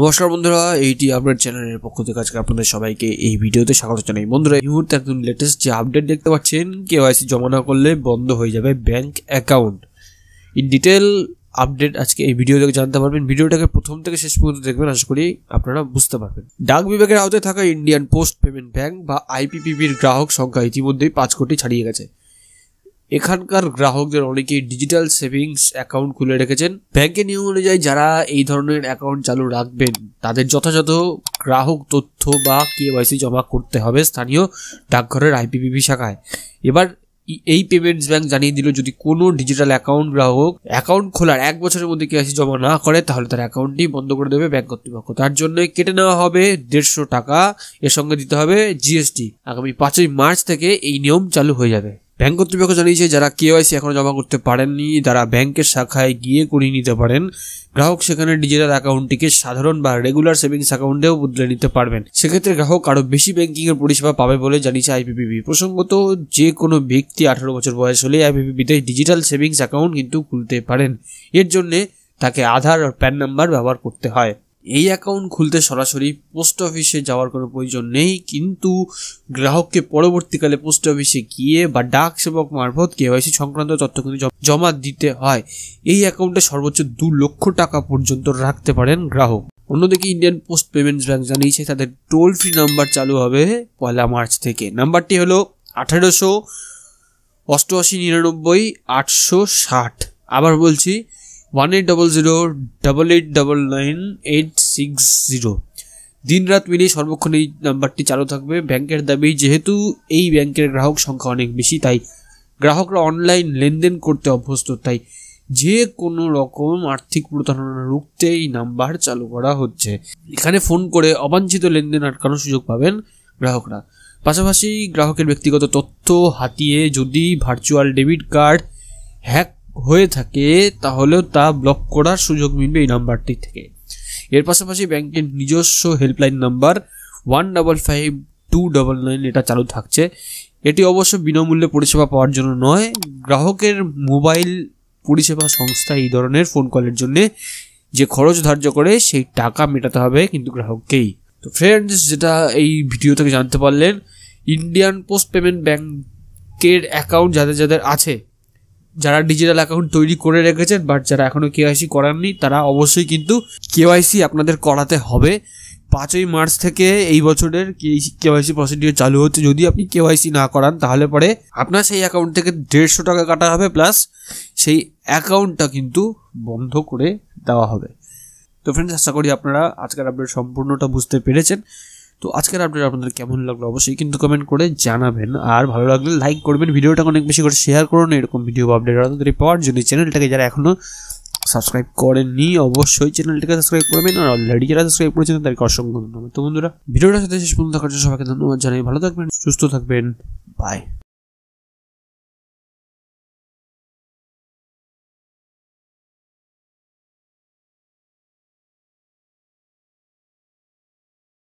নমস্কার বন্ধুরা এইটি আপডেট চ্যানেলের পক্ষ থেকে আজকে আপনাদের সবাইকে এই ভিডিওতে স্বাগত জানাই বন্ধুরা এই মুহূর্তে একদম লেটেস্ট যে আপডেট দেখতে পাচ্ছেন কেওয়াইসি জমা না করলে বন্ধ হয়ে যাবে bank account in detail update আজকে এই ভিডিও থেকে জানতে পারবেন ভিডিওটাকে প্রথম থেকে শেষ পর্যন্ত দেখবেন আশা করি আপনারা বুঝতে পারবেন ডাক বিভাগের আওতায় থাকা ইন্ডিয়ান পোস্ট পেমেন্ট ব্যাংক বা আইপিপিবির গ্রাহক সংখ্যা ইতিমধ্যেই পাঁচ কোটি ছাড়িয়ে গেছে এখানকার গ্রাহকদের অনেকেই ডিজিটাল সেভিংস অ্যাকাউন্ট খুলে রেখেছেন ব্যাংকের নিয়ম অনুযায়ী যারা এই ধরনের অ্যাকাউন্ট চালু রাখবেন তাদের যথাযথ গ্রাহক তথ্য বা কেওয়াইসি জমা করতে হবে স্থানীয় ডাকঘরের আইপিপিবি শাখায় এবার এই পেমেন্টস ব্যাংক জানিয়ে দিল যদি কোনো ডিজিটাল অ্যাকাউন্ট গ্রাহক অ্যাকাউন্ট খোলার এক বছরের মধ্যে কেওয়াইসি জমা না করে তাহলে তার অ্যাকাউন্টটি বন্ধ করে দেবে ব্যাংক কর্তৃপক্ষ তার জন্য কেটে নেওয়া হবে দেড়শো টাকা এর সঙ্গে দিতে হবে জিএসটি আগামী পাঁচই মার্চ থেকে এই নিয়ম চালু হয়ে যাবে ব্যাংক কর্তৃপক্ষ জানিয়েছে যারা কেওয়াইসি এখনও জমা করতে পারেননি তারা ব্যাংকের শাখায় গিয়ে করিয়ে নিতে পারেন গ্রাহক সেখানে ডিজিটাল অ্যাকাউন্টটিকে সাধারণ বা রেগুলার সেভিংস অ্যাকাউন্টেও বদলে নিতে পারবেন সেক্ষেত্রে গ্রাহক আরও বেশি ব্যাংকিংয়ের পরিষেবা পাবে বলে জানিয়েছে আইপিপিবি প্রসঙ্গত যে কোনো ব্যক্তি আঠারো বছর বয়স হলে আইপিপিবিতে ডিজিটাল সেভিংস অ্যাকাউন্ট কিন্তু খুলতে পারেন এর জন্যে তাকে আধার আর প্যান নাম্বার ব্যবহার করতে হয় এই অ্যাকাউন্ট খুলতে সরাসরি পোস্ট অফিসে যাওয়ার কোনো প্রয়োজন নেই কিন্তু গ্রাহককে পরবর্তীকালে পোস্ট অফিসে গিয়ে বা ডাক সেবক মারফত কেওয়াইসি সংক্রান্ত তথ্য কিন্তু জমা দিতে হয় এই অ্যাকাউন্টে সর্বোচ্চ দু লক্ষ টাকা পর্যন্ত রাখতে পারেন গ্রাহক অন্যদিকে ইন্ডিয়ান পোস্ট পেমেন্টস ব্যাংক জানিয়েছে তাদের টোল ফ্রি নাম্বার চালু হবে পয়লা মার্চ থেকে নাম্বারটি হলো আঠারোশো অষ্টআশি নিরানব্বই আটশো ষাট আবার বলছি one eight double zero double eight double nine eight six zero দিন রাত মিলিয়ে সর্বক্ষণ এই নাম্বারটি চালু থাকবে ব্যাংকের দাবি যেহেতু এই ব্যাংকের গ্রাহক সংখ্যা অনেক বেশি তাই গ্রাহকরা অনলাইন লেনদেন করতে অভ্যস্ত তাই যে কোনো রকম আর্থিক প্রতারণা রুখতে এই নাম্বার চালু করা হচ্ছে এখানে ফোন করে অবাঞ্ছিত লেনদেন আটকানোর সুযোগ পাবেন গ্রাহকরা পাশাপাশি গ্রাহকের ব্যক্তিগত তথ্য হাতিয়ে যদি ভার্চুয়াল ডেবিট কার্ড হ্যাক হয়ে থাকে তাহলেও তা ব্লক করার সুযোগ মিলবে এই নাম্বারটি থেকে এর পাশাপাশি ব্যাংকের নিজস্ব helpline number one double five two double nine এটা চালু থাকছে এটি অবশ্য বিনামূল্যে পরিষেবা পাওয়ার জন্য নয় গ্রাহকের মোবাইল পরিষেবা সংস্থা এই ধরনের ফোন কলের জন্যে যে খরচ ধার্য করে সেই টাকা মেটাতে হবে কিন্তু গ্রাহককেই তো ফ্রেন্ডস যেটা এই ভিডিও থেকে জানতে পারলেন ইন্ডিয়ান পোস্ট পেমেন্ট ব্যাংকের অ্যাকাউন্ট যাদের যাদের আছে যারা ডিজিটাল অ্যাকাউন্ট তৈরি করে রেখেছেন বাট যারা এখনও কেওয়াইসি করাননি তারা অবশ্যই কিন্তু কেওয়াইসি আপনাদের করাতে হবে পাঁচই মার্চ থেকে এই বছরের কেওয়াইসি প্রসিডিওর চালু হচ্ছে যদি আপনি কেওয়াইসি না করান তাহলে পরে আপনার সেই অ্যাকাউন্ট থেকে দেড়শো টাকা কাটা হবে প্লাস সেই অ্যাকাউন্টটা কিন্তু বন্ধ করে দেওয়া হবে তো ফ্রেন্ডস আশা করি আপনারা আজকের আপডেট সম্পূর্ণটা বুঝতে পেরেছেন তো আজকের আপডেট আপনাদের কেমন লাগলো অবশ্যই কিন্তু কমেন্ট করে জানাবেন আর ভালো লাগলে লাইক করবেন ভিডিওটা অনেক বেশি করে শেয়ার করুন এরকম ভিডিও আপডেট তাড়াতাড়ি পাওয়ার জন্য চ্যানেলটাকে যারা এখনও সাবস্ক্রাইব করেননি অবশ্যই চ্যানেলটাকে সাবস্ক্রাইব করবেন আর অলরেডি যারা সাবস্ক্রাইব করেছেন তাদেরকে অসংখ্য ধন্যবাদ তো বন্ধুরা ভিডিওটার সাথে শেষ পর্যন্ত থাকার জন্য সবাইকে ধন্যবাদ জানাই ভালো থাকবেন সুস্থ থাকবেন বাই